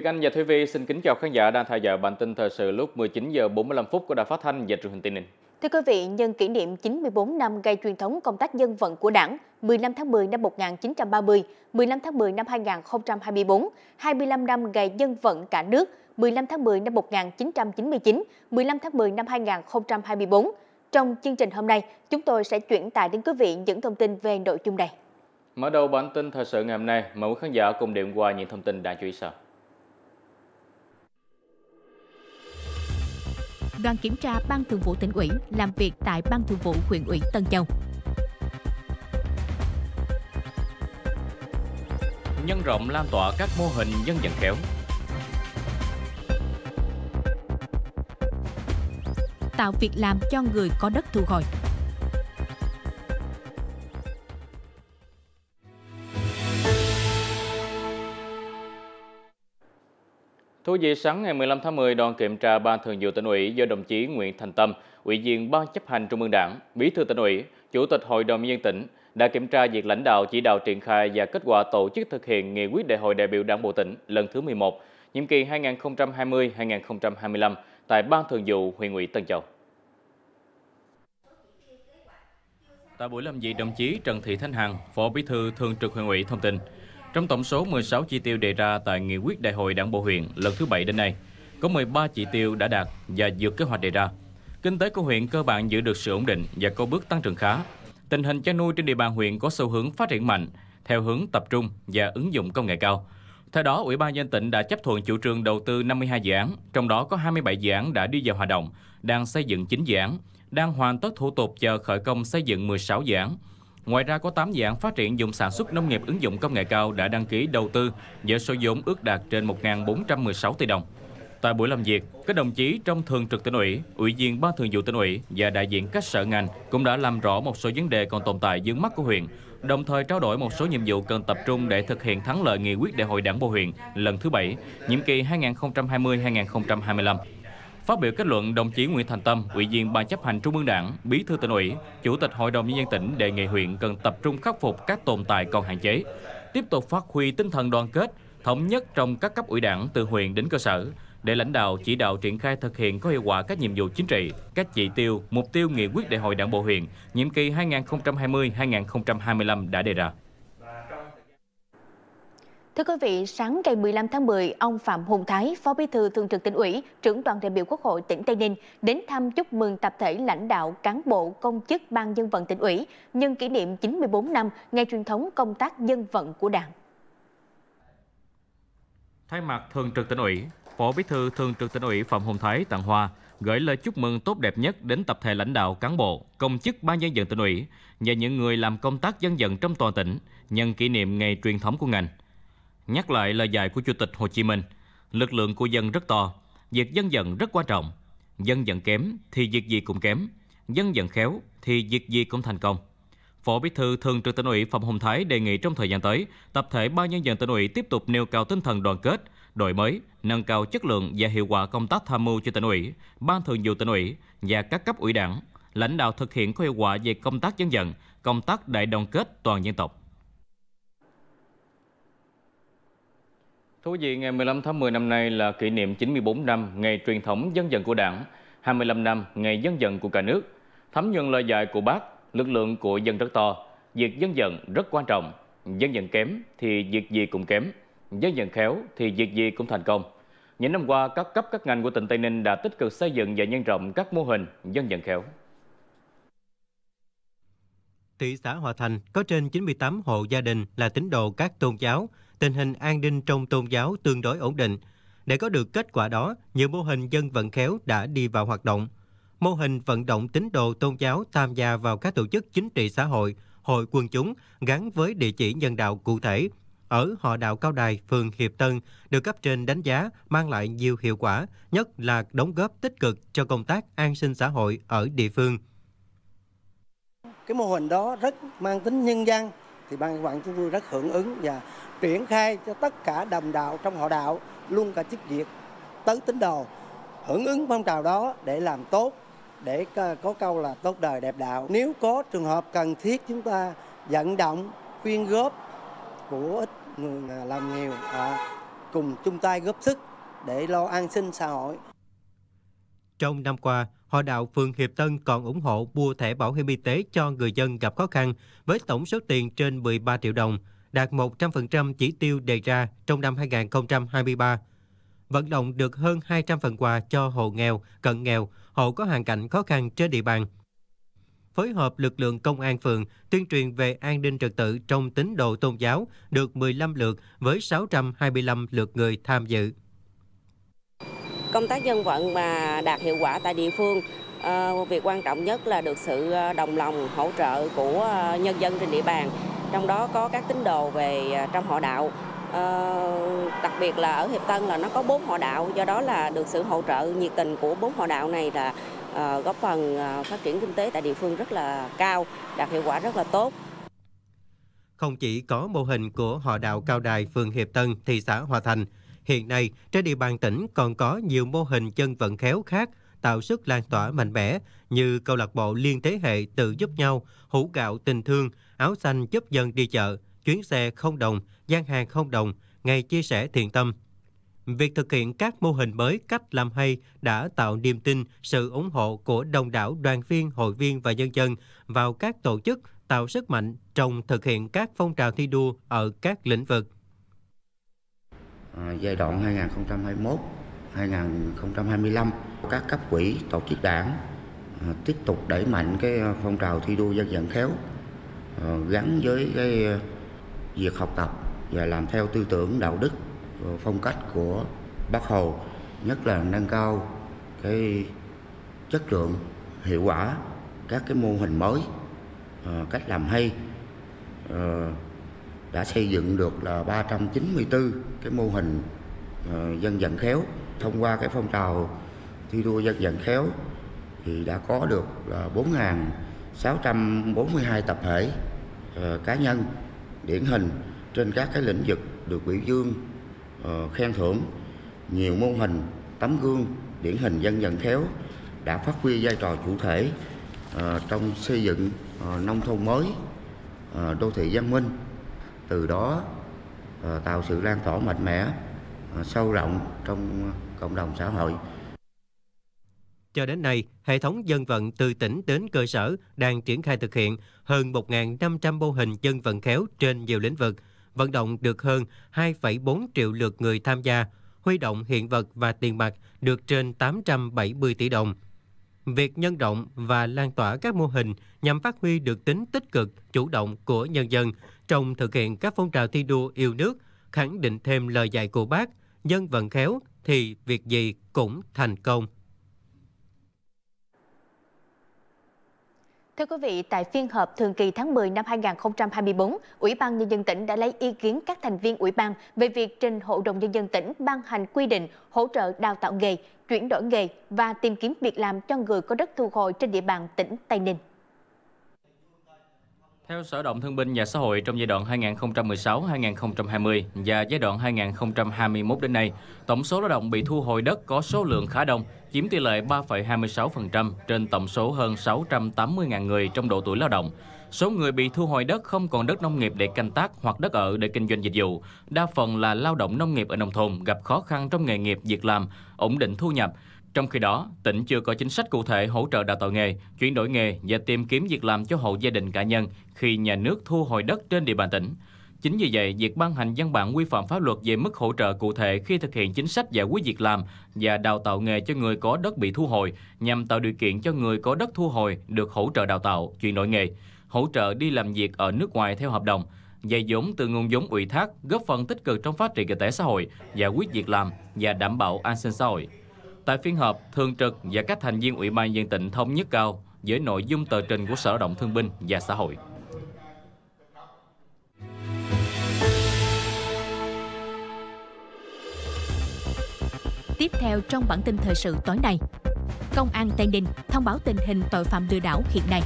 Việt Anh và Thúy Vi xin kính chào khán giả đang theo dõi bản tin thời sự lúc 19 giờ 45 phút của Đài Phát thanh và Truyền hình Tây Ninh. Thưa quý vị, nhân kỷ niệm 94 năm ngày truyền thống công tác dân vận của Đảng 15 tháng 10 năm 1930, 15 tháng 10 năm 2024, 25 năm ngày dân vận cả nước 15 tháng 10 năm 1999, 15 tháng 10 năm 2024. Trong chương trình hôm nay, chúng tôi sẽ chuyển tải đến quý vị những thông tin về nội dung này. Mở đầu bản tin thời sự ngày hôm nay, mời quý khán giả cùng điểm qua những thông tin đáng chú ý sau. đoàn kiểm tra Ban Thường vụ tỉnh ủy làm việc tại Ban Thường vụ huyện ủy Tân Châu. Nhân rộng lan tỏa các mô hình dân vận khéo. Tạo việc làm cho người có đất thu hồi. Thú vị sáng ngày 15 tháng 10, đoàn kiểm tra Ban Thường vụ tỉnh ủy do đồng chí Nguyễn Thành Tâm, Ủy viên Ban chấp hành Trung ương Đảng, Bí thư tỉnh ủy, Chủ tịch Hội đồng nhân dân tỉnh đã kiểm tra việc lãnh đạo chỉ đạo triển khai và kết quả tổ chức thực hiện nghị quyết đại hội đại biểu Đảng bộ tỉnh lần thứ 11, nhiệm kỳ 2020-2025 tại Ban Thường vụ huyện ủy Tân Châu. Tại buổi làm việc, đồng chí Trần Thị Thanh Hằng, Phó Bí thư Thường trực huyện ủy thông tin, trong tổng số 16 chỉ tiêu đề ra tại nghị quyết đại hội đảng bộ huyện lần thứ 7 đến nay, có 13 chỉ tiêu đã đạt và vượt kế hoạch đề ra. Kinh tế của huyện cơ bản giữ được sự ổn định và có bước tăng trưởng khá. Tình hình chăn nuôi trên địa bàn huyện có xu hướng phát triển mạnh theo hướng tập trung và ứng dụng công nghệ cao. Theo đó, Ủy ban nhân tỉnh đã chấp thuận chủ trương đầu tư 52 dự án, trong đó có 27 dự án đã đi vào hoạt động, đang xây dựng 9 dự án, đang hoàn tất thủ tục chờ khởi công xây dựng 16 dự án, Ngoài ra có 8 dự án phát triển dùng sản xuất nông nghiệp ứng dụng công nghệ cao đã đăng ký đầu tư với số vốn ước đạt trên 1.416 tỷ đồng. Tại buổi làm việc, các đồng chí trong Thường trực tỉnh ủy, Ủy viên Ban Thường vụ tỉnh ủy và đại diện các sở ngành cũng đã làm rõ một số vấn đề còn tồn tại vướng mắt của huyện, đồng thời trao đổi một số nhiệm vụ cần tập trung để thực hiện thắng lợi nghị quyết đại hội Đảng bộ huyện lần thứ 7, nhiệm kỳ 2020-2025. Phát biểu kết luận, đồng chí Nguyễn Thành Tâm, Ủy viên Ban chấp hành Trung ương Đảng, Bí thư tỉnh ủy, Chủ tịch Hội đồng nhân dân tỉnh đề nghị huyện cần tập trung khắc phục các tồn tại còn hạn chế, tiếp tục phát huy tinh thần đoàn kết, thống nhất trong các cấp ủy đảng từ huyện đến cơ sở để lãnh đạo chỉ đạo triển khai thực hiện có hiệu quả các nhiệm vụ chính trị, các chỉ tiêu, mục tiêu nghị quyết đại hội đảng bộ huyện nhiệm kỳ 2020-2025 đã đề ra. Thưa quý vị, sáng ngày 15 tháng 10, ông Phạm Hùng Thái, Phó Bí thư Thường trực tỉnh ủy, trưởng đoàn đại biểu Quốc hội tỉnh Tây Ninh đến thăm chúc mừng tập thể lãnh đạo cán bộ công chức Ban dân vận tỉnh ủy nhân kỷ niệm 94 năm ngày truyền thống công tác dân vận của Đảng. Thay mặt Thường trực tỉnh ủy, Phó Bí thư Thường trực tỉnh ủy Phạm Hùng Thái tặng hoa gửi lời chúc mừng tốt đẹp nhất đến tập thể lãnh đạo cán bộ, công chức ban dân vận tỉnh ủy và những người làm công tác dân vận trong toàn tỉnh nhân kỷ niệm ngày truyền thống của ngành. Nhắc lại lời dạy của Chủ tịch Hồ Chí Minh, lực lượng của dân rất to, việc dân dần rất quan trọng. Dân dần kém thì việc gì cũng kém, dân dần khéo thì việc gì cũng thành công. Phó Bí thư Thường trực Tỉnh ủy Phạm Hồng Thái đề nghị trong thời gian tới, tập thể Ban nhân dân tỉnh ủy tiếp tục nêu cao tinh thần đoàn kết, đổi mới, nâng cao chất lượng và hiệu quả công tác tham mưu cho tỉnh ủy, ban thường vụ tỉnh ủy và các cấp ủy đảng, lãnh đạo thực hiện có hiệu quả về công tác dân vận, công tác đại đoàn kết toàn dân tộc. Thưa quý vị, ngày 15 tháng 10 năm nay là kỷ niệm 94 năm ngày truyền thống dân vận của đảng, 25 năm ngày dân vận của cả nước. Thấm nhuận lời dạy của bác, lực lượng của dân rất to, việc dân vận rất quan trọng. Dân vận kém thì việc gì cũng kém, dân vận khéo thì việc gì cũng thành công. Những năm qua, các cấp các ngành của tỉnh Tây Ninh đã tích cực xây dựng và nhân rộng các mô hình dân vận khéo. Thị xã Hòa Thành có trên 98 hộ gia đình là tín đồ các tôn giáo, tình hình an ninh trong tôn giáo tương đối ổn định. Để có được kết quả đó, nhiều mô hình dân vận khéo đã đi vào hoạt động. Mô hình vận động tín đồ tôn giáo tham gia vào các tổ chức chính trị xã hội, hội quần chúng gắn với địa chỉ nhân đạo cụ thể ở họ đạo Cao Đài, phường Hiệp Tân được cấp trên đánh giá mang lại nhiều hiệu quả, nhất là đóng góp tích cực cho công tác an sinh xã hội ở địa phương. Cái mô hình đó rất mang tính nhân dân, thì ban quản chúng tôi rất hưởng ứng và triển khai cho tất cả đồng đạo trong họ đạo luôn cả chức việc tới tín đồ hưởng ứng phong trào đó để làm tốt để có câu là tốt đời đẹp đạo nếu có trường hợp cần thiết chúng ta vận động quyên góp của ít người làm nhiều à, cùng chung tay góp sức để lo an sinh xã hội trong năm qua Họ đạo phường Hiệp Tân còn ủng hộ mua thẻ bảo hiểm y tế cho người dân gặp khó khăn với tổng số tiền trên 13 triệu đồng đạt 100% chỉ tiêu đề ra trong năm 2023. Vận động được hơn 200 phần quà cho hộ nghèo, cận nghèo, hộ có hoàn cảnh khó khăn trên địa bàn. Phối hợp lực lượng công an phường tuyên truyền về an ninh trật tự trong tín đồ tôn giáo được 15 lượt với 625 lượt người tham dự. Công tác dân vận mà đạt hiệu quả tại địa phương À, việc quan trọng nhất là được sự ờ, đồng lòng hỗ trợ của ờ, nhân dân trên địa bàn trong đó có các tín đồ về à, trong họ đạo ờ, đặc biệt là ở Hiệp Tân là nó có bốn họ đạo do đó là được sự hỗ trợ nhiệt tình của bốn họ đạo này là ờ, góp phần ờ, phát triển kinh tế tại địa phương rất là cao đạt hiệu quả rất là tốt không chỉ có mô hình của họ đạo Cao Đài phường Hiệp Tân thị xã Hòa Thành hiện nay trên địa bàn tỉnh còn có nhiều mô hình chân vận khéo khác tạo sức lan tỏa mạnh mẽ như câu lạc bộ liên thế hệ tự giúp nhau, hũ gạo tình thương, áo xanh giúp dân đi chợ, chuyến xe không đồng, gian hàng không đồng, ngày chia sẻ thiện tâm. Việc thực hiện các mô hình mới cách làm hay đã tạo niềm tin, sự ủng hộ của đông đảo đoàn viên, hội viên và nhân dân vào các tổ chức tạo sức mạnh trong thực hiện các phong trào thi đua ở các lĩnh vực. À, giai đoạn 2021. 2025. Các cấp quỹ, tổ chức đảng ờ, tiếp tục đẩy mạnh cái ờ, phong trào thi đua dân vận khéo ờ, gắn với cái việc học tập và làm theo tư tưởng đạo đức phong cách của Bác Hồ, nhất là nâng cao cái chất lượng, hiệu quả các cái mô hình mới, cách làm hay đã xây dựng được là 394 cái mô hình dân vận khéo thông qua cái phong trào thi đua dân vận khéo thì đã có được là 4.642 tập thể uh, cá nhân điển hình trên các cái lĩnh vực được biểu dương uh, khen thưởng nhiều mô hình tấm gương điển hình dân vận khéo đã phát huy vai trò chủ thể uh, trong xây dựng uh, nông thôn mới uh, đô thị văn minh từ đó tạo sự lan tỏa mạnh mẽ sâu rộng trong cộng đồng xã hội. Cho đến nay, hệ thống dân vận từ tỉnh đến cơ sở đang triển khai thực hiện hơn 1.500 mô hình dân vận khéo trên nhiều lĩnh vực, vận động được hơn 2,4 triệu lượt người tham gia, huy động hiện vật và tiền mặt được trên 870 tỷ đồng. Việc nhân rộng và lan tỏa các mô hình nhằm phát huy được tính tích cực, chủ động của nhân dân trong thực hiện các phong trào thi đua yêu nước, khẳng định thêm lời dạy của bác, dân vận khéo, thì việc gì cũng thành công. Thưa quý vị, tại phiên họp thường kỳ tháng 10 năm 2024, Ủy ban Nhân dân tỉnh đã lấy ý kiến các thành viên Ủy ban về việc trình Hội đồng Nhân dân tỉnh ban hành quy định hỗ trợ đào tạo nghề, chuyển đổi nghề và tìm kiếm việc làm cho người có đất thu hồi trên địa bàn tỉnh Tây Ninh. Theo Sở Động Thương binh và Xã hội, trong giai đoạn 2016-2020 và giai đoạn 2021 đến nay, tổng số lao động bị thu hồi đất có số lượng khá đông, chiếm tỷ lệ 3,26% trên tổng số hơn 680.000 người trong độ tuổi lao động. Số người bị thu hồi đất không còn đất nông nghiệp để canh tác hoặc đất ở để kinh doanh dịch vụ. Đa phần là lao động nông nghiệp ở nông thôn gặp khó khăn trong nghề nghiệp, việc làm, ổn định thu nhập. Trong khi đó, tỉnh chưa có chính sách cụ thể hỗ trợ đào tạo nghề, chuyển đổi nghề và tìm kiếm việc làm cho hộ gia đình cá nhân khi nhà nước thu hồi đất trên địa bàn tỉnh. Chính vì vậy, việc ban hành văn bản quy phạm pháp luật về mức hỗ trợ cụ thể khi thực hiện chính sách giải quyết việc làm và đào tạo nghề cho người có đất bị thu hồi nhằm tạo điều kiện cho người có đất thu hồi được hỗ trợ đào tạo, chuyển đổi nghề, hỗ trợ đi làm việc ở nước ngoài theo hợp đồng, dây vốn từ nguồn vốn ủy thác góp phần tích cực trong phát triển kinh tế xã hội, giải quyết việc làm và đảm bảo an sinh xã hội. Tại phiên họp, Thường trực và các thành viên Ủy ban dân tỉnh thống nhất cao với nội dung tờ trình của Sở động Thương binh và Xã hội. Tiếp theo trong bản tin thời sự tối nay, Công an Tây Ninh thông báo tình hình tội phạm lừa đảo hiện nay.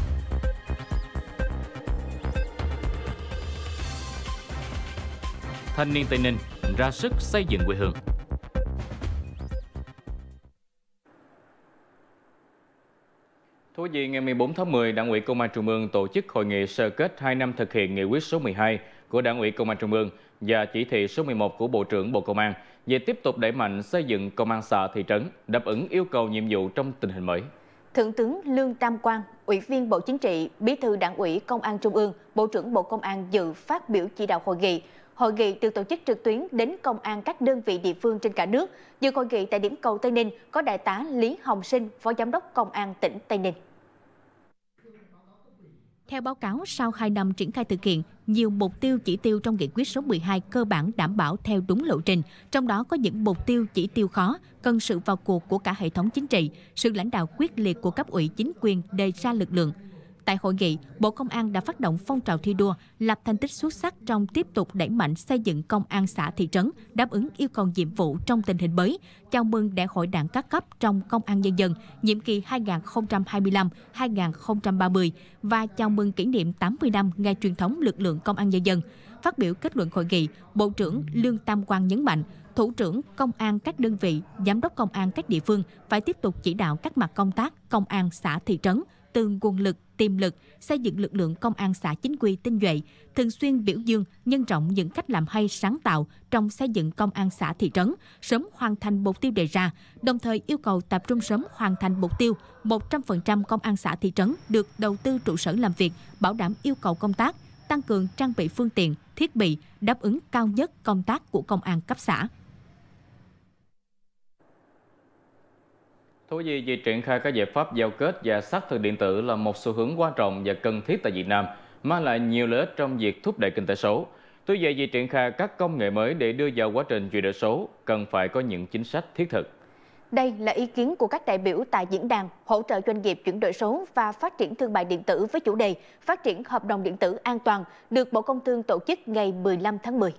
Thanh niên Tây Ninh ra sức xây dựng quê hương. Thưa Quý vị, ngày 14 tháng 10, Đảng ủy Công an Trung ương tổ chức hội nghị sơ kết 2 năm thực hiện nghị quyết số 12 của Đảng ủy Công an Trung ương và chỉ thị số 11 của Bộ trưởng Bộ Công an về tiếp tục đẩy mạnh xây dựng công an xã thị trấn đáp ứng yêu cầu nhiệm vụ trong tình hình mới. Thượng tướng Lương Tam Quang, Ủy viên Bộ Chính trị, Bí thư Đảng ủy Công an Trung ương, Bộ trưởng Bộ Công an dự phát biểu chỉ đạo hội nghị. Hội nghị được tổ chức trực tuyến đến công an các đơn vị địa phương trên cả nước. Dự hội nghị tại điểm cầu Tây Ninh có đại tá Lý Hồng Sinh, Phó Giám đốc Công an tỉnh Tây Ninh. Theo báo cáo, sau 2 năm triển khai thực hiện, nhiều mục tiêu chỉ tiêu trong nghị quyết số 12 cơ bản đảm bảo theo đúng lộ trình, trong đó có những mục tiêu chỉ tiêu khó, cần sự vào cuộc của cả hệ thống chính trị, sự lãnh đạo quyết liệt của cấp ủy chính quyền đề ra lực lượng. Tại hội nghị, Bộ Công an đã phát động phong trào thi đua, lập thành tích xuất sắc trong tiếp tục đẩy mạnh xây dựng công an xã thị trấn, đáp ứng yêu cầu nhiệm vụ trong tình hình mới, chào mừng đại hội đảng các cấp trong Công an Nhân dân nhiệm kỳ 2025-2030 và chào mừng kỷ niệm 80 năm ngày truyền thống lực lượng Công an Nhân dân. Phát biểu kết luận hội nghị, Bộ trưởng Lương Tam Quang nhấn mạnh, Thủ trưởng Công an các đơn vị, Giám đốc Công an các địa phương phải tiếp tục chỉ đạo các mặt công tác Công an xã thị trấn, từng nguồn lực, tiềm lực, xây dựng lực lượng công an xã chính quy tinh nhuệ, thường xuyên biểu dương, nhân rộng những cách làm hay sáng tạo trong xây dựng công an xã thị trấn, sớm hoàn thành mục tiêu đề ra, đồng thời yêu cầu tập trung sớm hoàn thành mục tiêu 100% công an xã thị trấn được đầu tư trụ sở làm việc, bảo đảm yêu cầu công tác, tăng cường trang bị phương tiện, thiết bị đáp ứng cao nhất công tác của công an cấp xã. Thú gì việc triển khai các giải pháp giao kết và xác thực điện tử là một xu hướng quan trọng và cần thiết tại Việt Nam, mang lại nhiều lợi ích trong việc thúc đẩy kinh tế số. Tuy vậy, việc triển khai các công nghệ mới để đưa vào quá trình chuyển đổi số cần phải có những chính sách thiết thực. Đây là ý kiến của các đại biểu tại diễn đàn hỗ trợ doanh nghiệp chuyển đổi số và phát triển thương mại điện tử với chủ đề Phát triển hợp đồng điện tử an toàn được Bộ Công Thương tổ chức ngày 15 tháng 10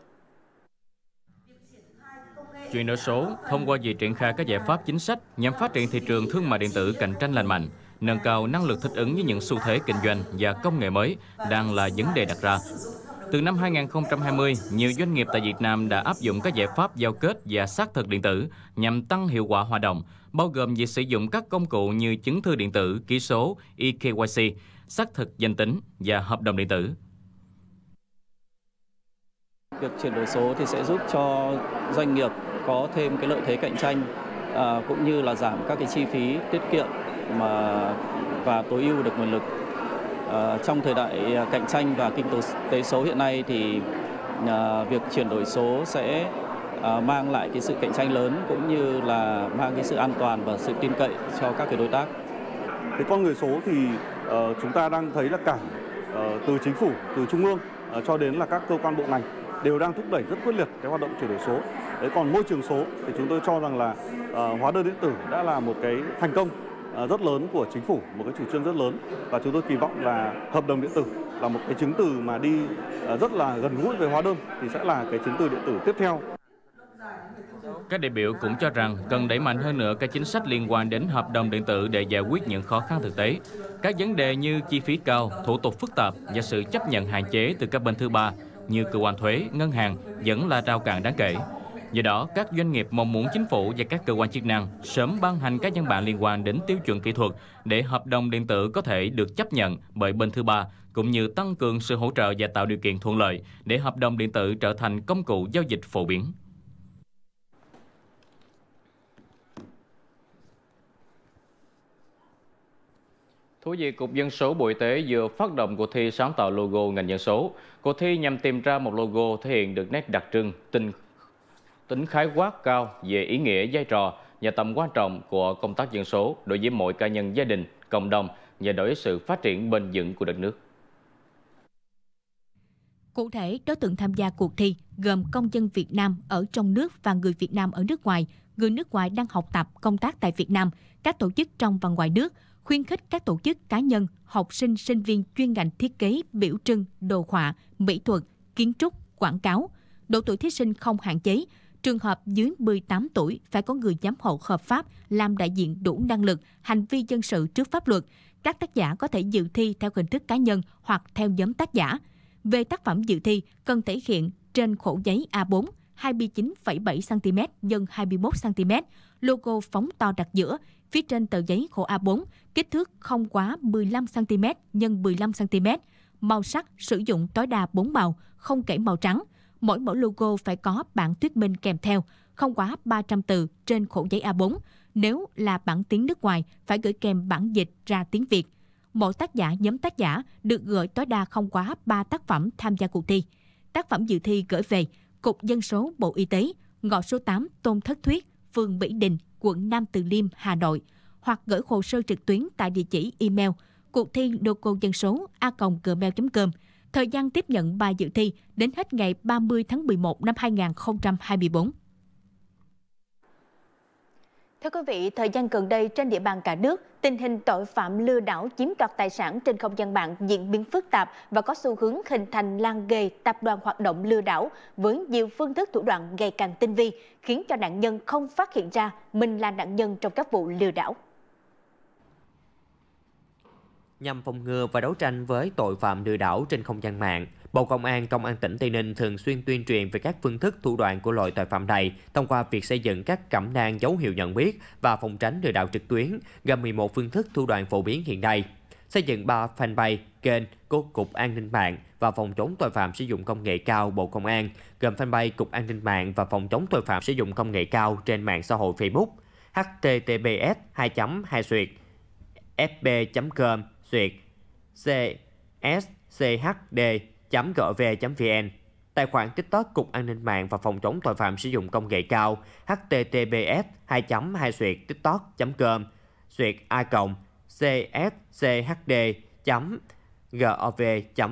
chuyển đổi số thông qua việc triển khai các giải pháp chính sách nhằm phát triển thị trường thương mại điện tử cạnh tranh lành mạnh, nâng cao năng lực thích ứng với những xu thế kinh doanh và công nghệ mới đang là vấn đề đặt ra. Từ năm 2020, nhiều doanh nghiệp tại Việt Nam đã áp dụng các giải pháp giao kết và xác thực điện tử nhằm tăng hiệu quả hoạt động, bao gồm việc sử dụng các công cụ như chứng thư điện tử, ký số, eKYC, xác thực danh tính và hợp đồng điện tử. Việc chuyển đổi số thì sẽ giúp cho doanh nghiệp có thêm cái lợi thế cạnh tranh à, cũng như là giảm các cái chi phí tiết kiệm mà và tối ưu được nguồn lực. À, trong thời đại à, cạnh tranh và kinh tế số hiện nay thì à, việc chuyển đổi số sẽ à, mang lại cái sự cạnh tranh lớn cũng như là mang cái sự an toàn và sự tin cậy cho các cái đối tác. Cái con người số thì uh, chúng ta đang thấy là cả uh, ờ, từ chính phủ, từ trung ương uh, cho đến là các cơ quan bộ ngành đều đang thúc đẩy rất quyết liệt cái hoạt động chuyển đổi số. Đấy còn môi trường số thì chúng tôi cho rằng là uh, hóa đơn điện tử đã là một cái thành công uh, rất lớn của chính phủ, một cái chủ trương rất lớn và chúng tôi kỳ vọng là hợp đồng điện tử là một cái chứng từ mà đi uh, rất là gần gũi với hóa đơn thì sẽ là cái chứng từ điện tử tiếp theo. Các đại biểu cũng cho rằng cần đẩy mạnh hơn nữa các chính sách liên quan đến hợp đồng điện tử để giải quyết những khó khăn thực tế. Các vấn đề như chi phí cao, thủ tục phức tạp và sự chấp nhận hạn chế từ các bên thứ ba như cơ quan thuế, ngân hàng vẫn là rào cản đáng kể. Do đó, các doanh nghiệp mong muốn chính phủ và các cơ quan chức năng sớm ban hành các văn bản liên quan đến tiêu chuẩn kỹ thuật để hợp đồng điện tử có thể được chấp nhận bởi bên thứ ba, cũng như tăng cường sự hỗ trợ và tạo điều kiện thuận lợi để hợp đồng điện tử trở thành công cụ giao dịch phổ biến. Thủ dị Cục Dân số Bộ Y tế vừa phát động cuộc thi sáng tạo logo ngành dân số. Cuộc thi nhằm tìm ra một logo thể hiện được nét đặc trưng, tính, tính khái quát cao về ý nghĩa, vai trò và tầm quan trọng của công tác dân số đối với mọi cá nhân, gia đình, cộng đồng và đối với sự phát triển bền vững của đất nước. Cụ thể, đối tượng tham gia cuộc thi gồm công dân Việt Nam ở trong nước và người Việt Nam ở nước ngoài, người nước ngoài đang học tập, công tác tại Việt Nam, các tổ chức trong và ngoài nước – khuyến khích các tổ chức cá nhân, học sinh, sinh viên chuyên ngành thiết kế, biểu trưng, đồ họa, mỹ thuật, kiến trúc, quảng cáo. Độ tuổi thí sinh không hạn chế, trường hợp dưới 18 tuổi phải có người giám hộ hợp pháp làm đại diện đủ năng lực, hành vi dân sự trước pháp luật. Các tác giả có thể dự thi theo hình thức cá nhân hoặc theo nhóm tác giả. Về tác phẩm dự thi, cần thể hiện trên khổ giấy A4 29,7 cm x 21 cm, logo phóng to đặt giữa, phía trên tờ giấy khổ A4, kích thước không quá 15 cm x 15 cm, màu sắc sử dụng tối đa 4 màu, không kể màu trắng. Mỗi mẫu logo phải có bản thuyết minh kèm theo, không quá 300 từ trên khổ giấy A4. Nếu là bản tiếng nước ngoài, phải gửi kèm bản dịch ra tiếng Việt. Mỗi tác giả nhóm tác giả được gửi tối đa không quá 3 tác phẩm tham gia cuộc thi. Tác phẩm dự thi gửi về Cục Dân số Bộ Y tế, ngõ số 8 Tôn Thất Thuyết, phường Mỹ Đình, quận Nam Từ Liêm, Hà Nội hoặc gửi hồ sơ trực tuyến tại địa chỉ email cuộc thi đô cô dân số a gmail.com. Thời gian tiếp nhận bài dự thi đến hết ngày 30 tháng 11 năm 2024. Thưa quý vị, thời gian gần đây trên địa bàn cả nước, tình hình tội phạm lừa đảo chiếm đoạt tài sản trên không gian mạng diễn biến phức tạp và có xu hướng hình thành lan nghề tập đoàn hoạt động lừa đảo với nhiều phương thức thủ đoạn ngày càng tinh vi, khiến cho nạn nhân không phát hiện ra mình là nạn nhân trong các vụ lừa đảo. Nhằm phòng ngừa và đấu tranh với tội phạm lừa đảo trên không gian mạng, Bộ Công an, Công an tỉnh Tây Ninh thường xuyên tuyên truyền về các phương thức thủ đoạn của loại tội phạm này thông qua việc xây dựng các cẩm nang dấu hiệu nhận biết và phòng tránh lừa đảo trực tuyến, gồm 11 phương thức thủ đoạn phổ biến hiện nay xây dựng 3 fanpage, kênh của Cục An ninh mạng và Phòng chống tội phạm sử dụng công nghệ cao Bộ Công an, gồm fanpage Cục An ninh mạng và Phòng chống tội phạm sử dụng công nghệ cao trên mạng xã hội Facebook, https 2 2 suyệt fb com suyệt cschd gov.vn, tài khoản TikTok Cục An ninh mạng và Phòng chống tội phạm sử dụng công nghệ cao https 2 2 suyệt tiktok com suyệt a cộng cschd gov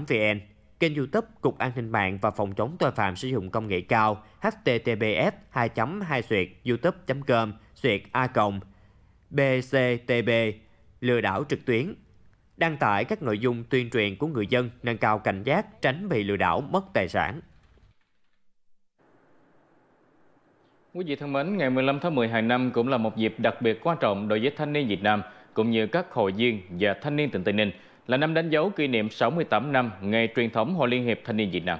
vn kênh youtube cục an ninh mạng và phòng chống tội phạm sử dụng công nghệ cao https 2 2 suyệt youtube com suyệt a cộng bctb lừa đảo trực tuyến đăng tải các nội dung tuyên truyền của người dân nâng cao cảnh giác tránh bị lừa đảo mất tài sản. Quý vị thân mến, ngày 15 tháng 10 hàng năm cũng là một dịp đặc biệt quan trọng đối với thanh niên Việt Nam cũng như các hội viên và thanh niên tỉnh Tây Ninh là năm đánh dấu kỷ niệm 68 năm ngày truyền thống Hội Liên hiệp Thanh niên Việt Nam.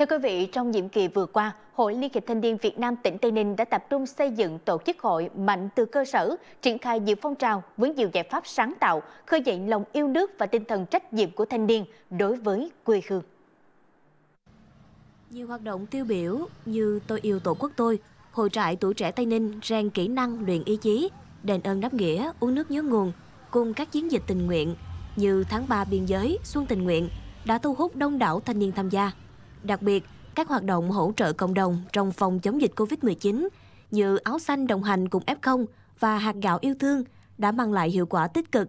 Thưa quý vị, trong nhiệm kỳ vừa qua, Hội Liên hiệp Thanh niên Việt Nam tỉnh Tây Ninh đã tập trung xây dựng tổ chức hội mạnh từ cơ sở, triển khai nhiều phong trào với nhiều giải pháp sáng tạo, khơi dậy lòng yêu nước và tinh thần trách nhiệm của thanh niên đối với quê hương. Nhiều hoạt động tiêu biểu như Tôi yêu Tổ quốc tôi, Hội trại tuổi trẻ Tây Ninh rèn kỹ năng luyện ý chí, đền ơn đáp nghĩa, uống nước nhớ nguồn, cùng các chiến dịch tình nguyện như tháng 3 biên giới, xuân tình nguyện đã thu hút đông đảo thanh niên tham gia. Đặc biệt, các hoạt động hỗ trợ cộng đồng trong phòng chống dịch COVID-19 như áo xanh đồng hành cùng F0 và hạt gạo yêu thương đã mang lại hiệu quả tích cực.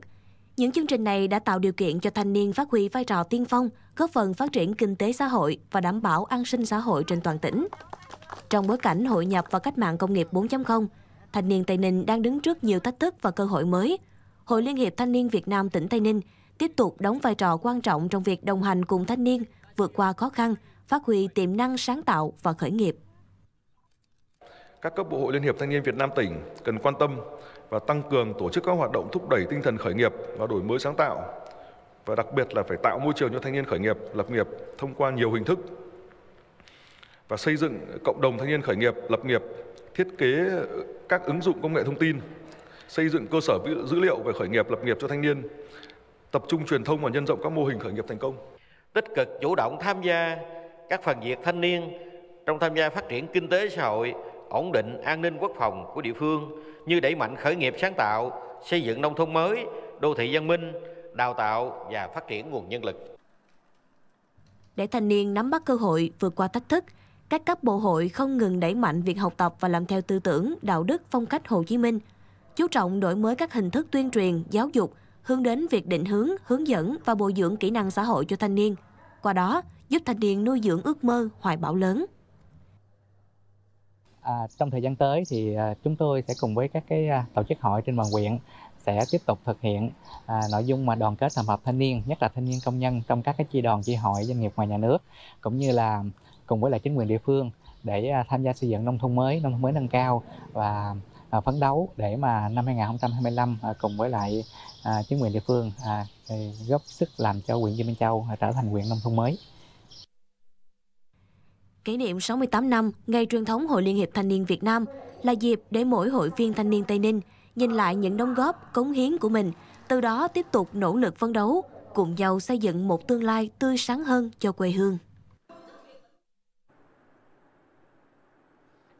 Những chương trình này đã tạo điều kiện cho thanh niên phát huy vai trò tiên phong, góp phần phát triển kinh tế xã hội và đảm bảo an sinh xã hội trên toàn tỉnh. Trong bối cảnh hội nhập và cách mạng công nghiệp 4.0, thanh niên Tây Ninh đang đứng trước nhiều thách thức và cơ hội mới. Hội Liên hiệp Thanh niên Việt Nam tỉnh Tây Ninh tiếp tục đóng vai trò quan trọng trong việc đồng hành cùng thanh niên vượt qua khó khăn, phát huy tiềm năng sáng tạo và khởi nghiệp. Các cấp bộ hội Liên hiệp Thanh niên Việt Nam tỉnh cần quan tâm và tăng cường tổ chức các hoạt động thúc đẩy tinh thần khởi nghiệp và đổi mới sáng tạo và đặc biệt là phải tạo môi trường cho thanh niên khởi nghiệp, lập nghiệp thông qua nhiều hình thức và xây dựng cộng đồng thanh niên khởi nghiệp, lập nghiệp, thiết kế các ứng dụng công nghệ thông tin, xây dựng cơ sở dữ liệu về khởi nghiệp, lập nghiệp cho thanh niên, tập trung truyền thông và nhân rộng các mô hình khởi nghiệp thành công. Tích cực chủ động tham gia các phần việc thanh niên trong tham gia phát triển kinh tế xã hội, ổn định an ninh quốc phòng của địa phương như đẩy mạnh khởi nghiệp sáng tạo, xây dựng nông thôn mới, đô thị văn minh, đào tạo và phát triển nguồn nhân lực. Để thanh niên nắm bắt cơ hội vượt qua thách thức, các cấp bộ hội không ngừng đẩy mạnh việc học tập và làm theo tư tưởng, đạo đức, phong cách Hồ Chí Minh, chú trọng đổi mới các hình thức tuyên truyền, giáo dục, hướng đến việc định hướng, hướng dẫn và bồi dưỡng kỹ năng xã hội cho thanh niên. Qua đó, giúp thanh niên nuôi dưỡng ước mơ, hoài bão lớn. À, trong thời gian tới thì à, chúng tôi sẽ cùng với các cái à, tổ chức hội trên toàn huyện sẽ tiếp tục thực hiện à, nội dung mà đoàn kết tập hợp thanh niên nhất là thanh niên công nhân trong các cái chi đoàn chi hội doanh nghiệp ngoài nhà nước cũng như là cùng với lại chính quyền địa phương để à, tham gia xây dựng nông thôn mới nông thôn mới nâng cao và à, phấn đấu để mà năm 2025 à, cùng với lại à, chính quyền địa phương à, góp sức làm cho huyện Dương Minh Châu à, trở thành huyện nông thôn mới Kỷ niệm 68 năm Ngày truyền thống Hội Liên hiệp Thanh niên Việt Nam là dịp để mỗi hội viên thanh niên Tây Ninh nhìn lại những đóng góp, cống hiến của mình, từ đó tiếp tục nỗ lực phấn đấu, cùng nhau xây dựng một tương lai tươi sáng hơn cho quê hương.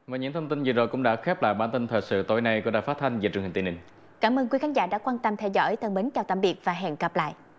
Và những thông tin vừa rồi cũng đã khép lại bản tin thời sự tối nay của Đài Phát Thanh và Truyền hình Tây Ninh. Cảm ơn quý khán giả đã quan tâm theo dõi. Thân mến chào tạm biệt và hẹn gặp lại.